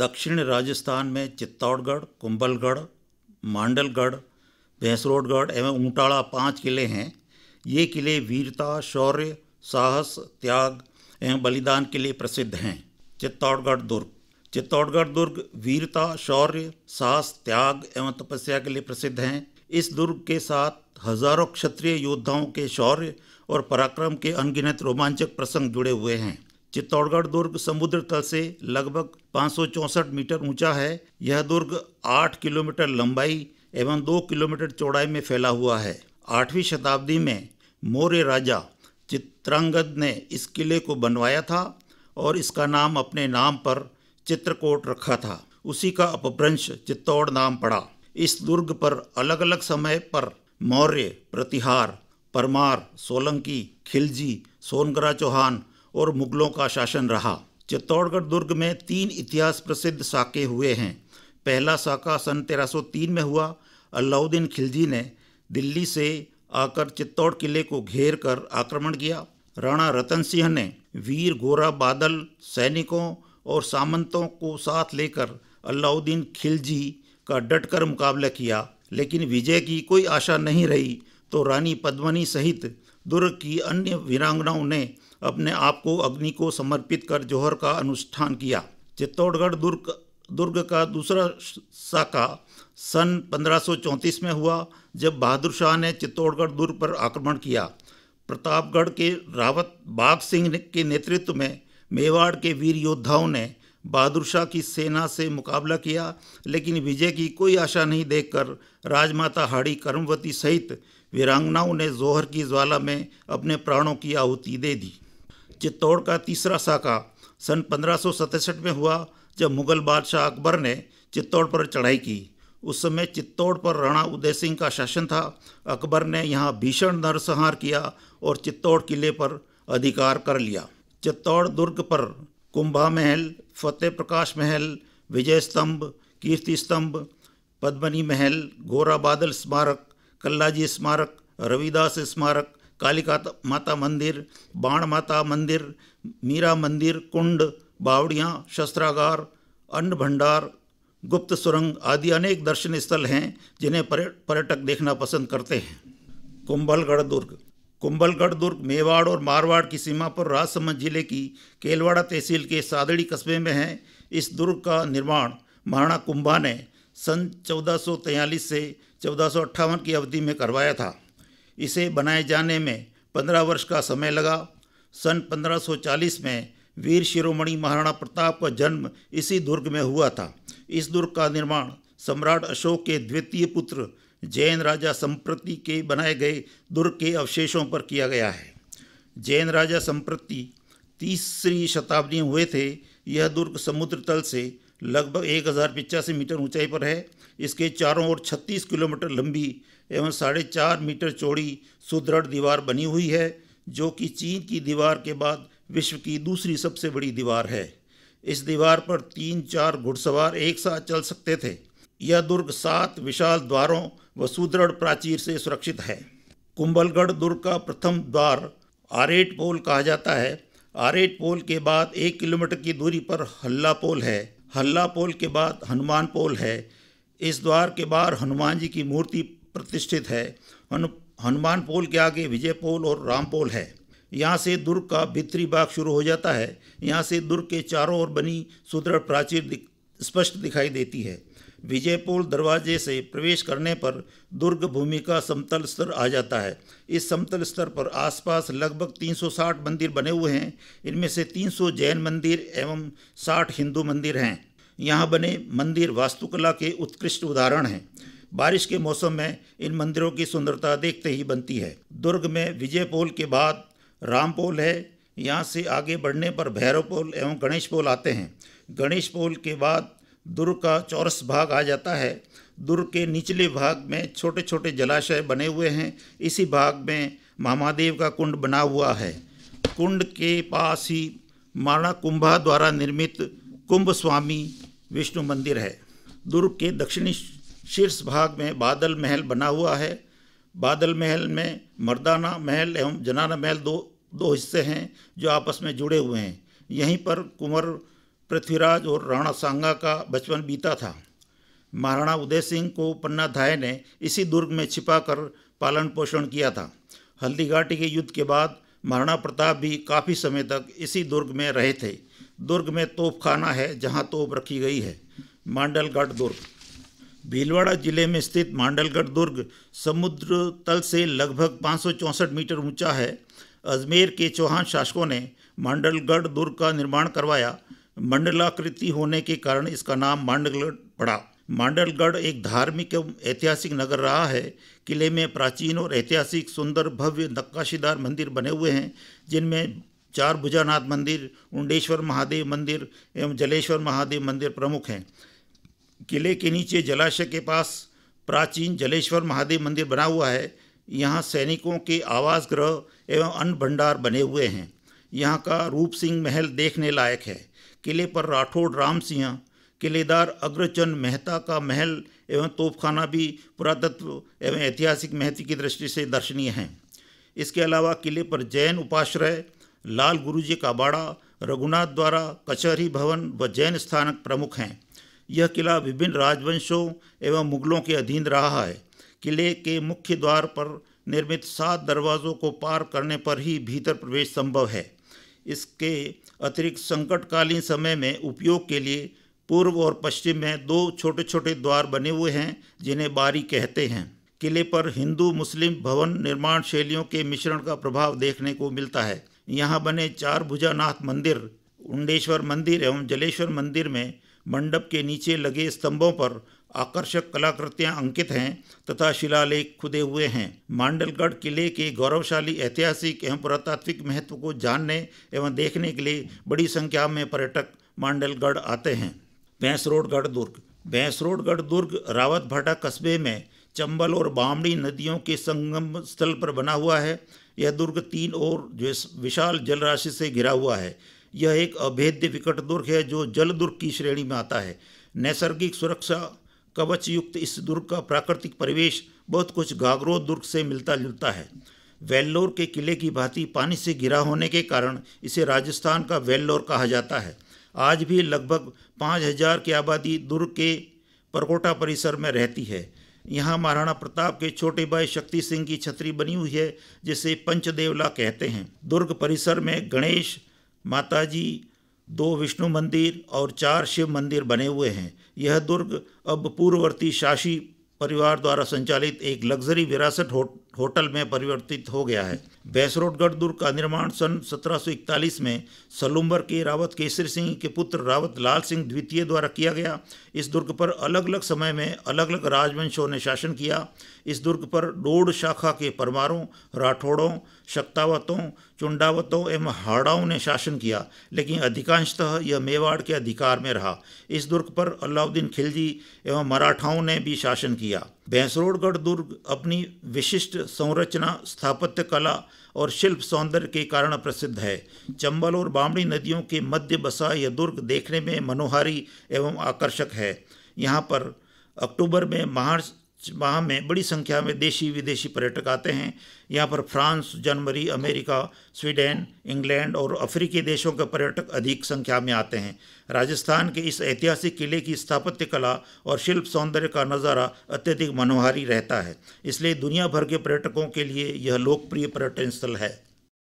दक्षिण राजस्थान में चित्तौड़गढ़ कुंभलगढ़ मांडलगढ़ भैंसरोडगढ़ एवं ऊंटाड़ा पांच किले हैं ये किले वीरता शौर्य साहस त्याग एवं बलिदान के लिए प्रसिद्ध हैं चित्तौड़गढ़ दुर्ग चित्तौड़गढ़ दुर्ग वीरता शौर्य साहस त्याग एवं तपस्या के लिए प्रसिद्ध हैं इस दुर्ग के साथ हजारों क्षत्रिय योद्धाओं के शौर्य और पराक्रम के अनगिनत रोमांचक प्रसंग जुड़े हुए हैं चित्तौड़गढ़ दुर्ग समुद्र तल से लगभग पाँच मीटर ऊंचा है यह दुर्ग 8 किलोमीटर लंबाई एवं 2 किलोमीटर चौड़ाई में फैला हुआ है आठवीं शताब्दी में मौर्य राजा चित्रांगद ने इस किले को बनवाया था और इसका नाम अपने नाम पर चित्रकोट रखा था उसी का अपभ्रंश चित्तौड़ नाम पड़ा इस दुर्ग पर अलग अलग समय पर मौर्य प्रतिहार परमार सोलंकी खिलजी सोनगरा चौहान और मुगलों का शासन रहा चित्तौड़गढ़ दुर्ग में तीन इतिहास प्रसिद्ध साके हुए हैं पहला साका सन 1303 में हुआ अलाउद्दीन खिलजी ने दिल्ली से आकर चित्तौड़ किले को घेर कर आक्रमण किया राणा रतन सिंह ने वीर गोरा बादल सैनिकों और सामंतों को साथ लेकर अलाउद्दीन खिलजी का डटकर मुकाबला किया लेकिन विजय की कोई आशा नहीं रही तो रानी पद्मनी सहित दुर्ग की अन्य वीरांगनाओं ने अपने आप को अग्नि को समर्पित कर जौहर का अनुष्ठान किया चित्तौड़गढ़ दुर्ग दुर्ग का दूसरा शाखा सन 1534 में हुआ जब बहादुर शाह ने चित्तौड़गढ़ दुर्ग पर आक्रमण किया प्रतापगढ़ के रावत बाग सिंह के नेतृत्व में मेवाड़ के वीर योद्धाओं ने बहादुर शाह की सेना से मुकाबला किया लेकिन विजय की कोई आशा नहीं देखकर राजमाता हाड़ी कर्मवती सहित वीरांगनाओं ने जोहर की ज्वाला में अपने प्राणों की आहुति दे दी चित्तौड़ का तीसरा साका सन पंद्रह में हुआ जब मुगल बादशाह अकबर ने चित्तौड़ पर चढ़ाई की उस समय चित्तौड़ पर राणा उदय सिंह का शासन था अकबर ने यहाँ भीषण नरसंहार किया और चित्तौड़ किले पर अधिकार कर लिया चित्तौड़ दुर्ग पर कुंभा महल फतेह प्रकाश महल विजय स्तंभ कीर्ति स्तंभ पद्मनी महल घोरा बादल स्मारक कल्लाजी स्मारक रविदास स्मारक कालिका माता मंदिर बाण माता मंदिर मीरा मंदिर कुंड बावड़ियाँ शस्त्रागार अन्न भंडार गुप्त सुरंग आदि अनेक दर्शन स्थल हैं जिन्हें पर्यटक देखना पसंद करते हैं कुंभलगढ़ दुर्ग कुंभलगढ़ दुर्ग मेवाड़ और मारवाड़ की सीमा पर राजसमंद जिले की केलवाड़ा तहसील के सादड़ी कस्बे में है इस दुर्ग का निर्माण महाराणा कुंभा ने सन चौदह से चौदह की अवधि में करवाया था इसे बनाए जाने में पंद्रह वर्ष का समय लगा सन 1540 में वीर शिरोमणि महाराणा प्रताप का जन्म इसी दुर्ग में हुआ था इस दुर्ग का निर्माण सम्राट अशोक के द्वितीय पुत्र जैन राजा संप्रति के बनाए गए दुर्ग के अवशेषों पर किया गया है जैन राजा संप्रति तीसरी शताब्दी हुए थे यह दुर्ग समुद्र तल से लगभग एक हज़ार पिचासी मीटर ऊंचाई पर है इसके चारों ओर 36 किलोमीटर लंबी एवं साढ़े चार मीटर चौड़ी सुदृढ़ दीवार बनी हुई है जो कि चीन की दीवार के बाद विश्व की दूसरी सबसे बड़ी दीवार है इस दीवार पर तीन चार घुड़सवार एक साथ चल सकते थे यह दुर्ग सात विशाल द्वारों व सुदृढ़ प्राचीर से सुरक्षित है कुंभलगढ़ दुर्ग का प्रथम द्वार आरेट पोल कहा जाता है आरेट पोल के बाद एक किलोमीटर की दूरी पर हल्ला पोल है हल्ला पोल के बाद हनुमान पोल है इस द्वार के बाहर हनुमान जी की मूर्ति प्रतिष्ठित है हनुमान पोल के आगे विजय पोल और राम पोल है यहाँ से दुर्ग का भित्री बाग शुरू हो जाता है यहाँ से दुर्ग के चारों ओर बनी सुदृढ़ प्राचीर दिख, स्पष्ट दिखाई देती है विजयपुर दरवाजे से प्रवेश करने पर दुर्ग भूमि का समतल स्तर आ जाता है इस समतल स्तर पर आसपास लगभग 360 मंदिर बने हुए हैं इनमें से 300 जैन मंदिर एवं 60 हिंदू मंदिर हैं यहाँ बने मंदिर वास्तुकला के उत्कृष्ट उदाहरण हैं बारिश के मौसम में इन मंदिरों की सुंदरता देखते ही बनती है दुर्ग में विजय पोल के बाद राम पोल है यहाँ से आगे बढ़ने पर भैरव पोल एवं गणेश पोल आते हैं गणेश पोल के बाद दुर्ग का चौरस भाग आ जाता है दुर्ग के निचले भाग में छोटे छोटे जलाशय बने हुए हैं इसी भाग में महामादेव का कुंड बना हुआ है कुंड के पास ही माणा कुंभा द्वारा निर्मित कुंभ स्वामी विष्णु मंदिर है दुर्ग के दक्षिणी शीर्ष भाग में बादल महल बना हुआ है बादल महल में मर्दाना महल एवं जनाना महल दो दो हिस्से हैं जो आपस में जुड़े हुए हैं यहीं पर कुंवर पृथ्वीराज और राणा सांगा का बचपन बीता था महाराणा उदय सिंह को पन्ना धाय ने इसी दुर्ग में छिपाकर पालन पोषण किया था हल्दीघाटी के युद्ध के बाद महाराणा प्रताप भी काफ़ी समय तक इसी दुर्ग में रहे थे दुर्ग में तोप खाना है जहाँ तोप रखी गई है मांडलगढ़ दुर्ग भीलवाड़ा जिले में स्थित मांडलगढ़ दुर्ग समुद्र तल से लगभग पाँच मीटर ऊँचा है अजमेर के चौहान शासकों ने मांडलगढ़ दुर्ग का निर्माण करवाया मंडलाकृति होने के कारण इसका नाम मांडलगढ़ पड़ा मांडलगढ़ एक धार्मिक एवं ऐतिहासिक नगर रहा है किले में प्राचीन और ऐतिहासिक सुंदर भव्य नक्काशीदार मंदिर बने हुए हैं जिनमें चार भुजानाथ मंदिर उंडेश्वर महादेव मंदिर एवं जलेश्वर महादेव मंदिर प्रमुख हैं किले के नीचे जलाशय के पास प्राचीन जलेश्वर महादेव मंदिर बना हुआ है यहाँ सैनिकों के आवास गृह एवं अन्न भंडार बने हुए हैं यहाँ का रूप सिंह महल देखने लायक है किले पर राठौड़ राम सिंह किलेदार अग्रचंद मेहता का महल एवं तोपखाना भी पुरातत्व एवं ऐतिहासिक महत्व की दृष्टि से दर्शनीय हैं इसके अलावा किले पर जैन उपाश्रय लाल गुरुजी का बाड़ा रघुनाथ द्वारा कचहरी भवन व जैन स्थानक प्रमुख हैं यह किला विभिन्न राजवंशों एवं मुगलों के अधीन रहा है किले के मुख्य द्वार पर निर्मित सात दरवाज़ों को पार करने पर ही भीतर प्रवेश संभव है इसके अतिरिक्त संकटकालीन समय में उपयोग के लिए पूर्व और पश्चिम में दो छोटे छोटे द्वार बने हुए हैं जिन्हें बारी कहते हैं किले पर हिंदू मुस्लिम भवन निर्माण शैलियों के मिश्रण का प्रभाव देखने को मिलता है यहाँ बने चार भुजानाथ मंदिर उंडेश्वर मंदिर एवं जलेश्वर मंदिर में मंडप के नीचे लगे स्तंभों पर आकर्षक कलाकृतियां अंकित हैं तथा शिलालेख खुदे हुए हैं मांडलगढ़ किले के गौरवशाली ऐतिहासिक एवं पुरातात्विक महत्व को जानने एवं देखने के लिए बड़ी संख्या में पर्यटक मांडलगढ़ आते हैं भैंस दुर्ग भैंस दुर्ग रावत भाटा कस्बे में चंबल और बामड़ी नदियों के संगम स्थल पर बना हुआ है यह दुर्ग तीन ओर जो विशाल जलराशि से घिरा हुआ है यह एक अभेद्य विकट दुर्ग है जो जल दुर्ग की श्रेणी में आता है नैसर्गिक सुरक्षा कवच युक्त इस दुर्ग का प्राकृतिक परिवेश बहुत कुछ घाघरो दुर्ग से मिलता जुलता है वेल्लोर के किले की भांति पानी से घिरा होने के कारण इसे राजस्थान का वेल्लोर कहा जाता है आज भी लगभग पाँच हजार की आबादी दुर्ग के परकोटा परिसर में रहती है यहाँ महाराणा प्रताप के छोटे भाई शक्ति सिंह की छतरी बनी हुई है जिसे पंचदेवला कहते हैं दुर्ग परिसर में गणेश माताजी दो विष्णु मंदिर और चार शिव मंदिर बने हुए हैं यह दुर्ग अब पूर्ववर्ती शासी परिवार द्वारा संचालित एक लग्जरी विरासत हो, होटल में परिवर्तित हो गया है बैसरोटगढ़ दुर्ग का निर्माण सन 1741 में सलुम्बर के रावत केसरी सिंह के पुत्र रावत लाल सिंह द्वितीय द्वारा किया गया इस दुर्ग पर अलग अलग समय में अलग अलग राजवंशों ने शासन किया इस दुर्ग पर डोड शाखा के परमारों राठौड़ों शक्तावतों चुंडावतों एवं हाड़ाओं ने शासन किया लेकिन अधिकांशतः यह मेवाड़ के अधिकार में रहा इस दुर्ग पर अलाउद्दीन खिलजी एवं मराठाओं ने भी शासन किया भैंसरोड़गढ़ दुर्ग अपनी विशिष्ट संरचना स्थापत्य कला और शिल्प सौंदर्य के कारण प्रसिद्ध है चंबल और बामड़ी नदियों के मध्य बसा यह दुर्ग देखने में मनोहारी एवं आकर्षक है यहाँ पर अक्टूबर में महा माह में बड़ी संख्या में देशी विदेशी पर्यटक आते हैं यहाँ पर फ्रांस जनवरी अमेरिका स्वीडन इंग्लैंड और अफ्रीकी देशों के पर्यटक अधिक संख्या में आते हैं राजस्थान के इस ऐतिहासिक किले की स्थापत्य कला और शिल्प सौंदर्य का नज़ारा अत्यधिक मनोहारी रहता है इसलिए दुनिया भर के पर्यटकों के लिए यह लोकप्रिय पर्यटन स्थल है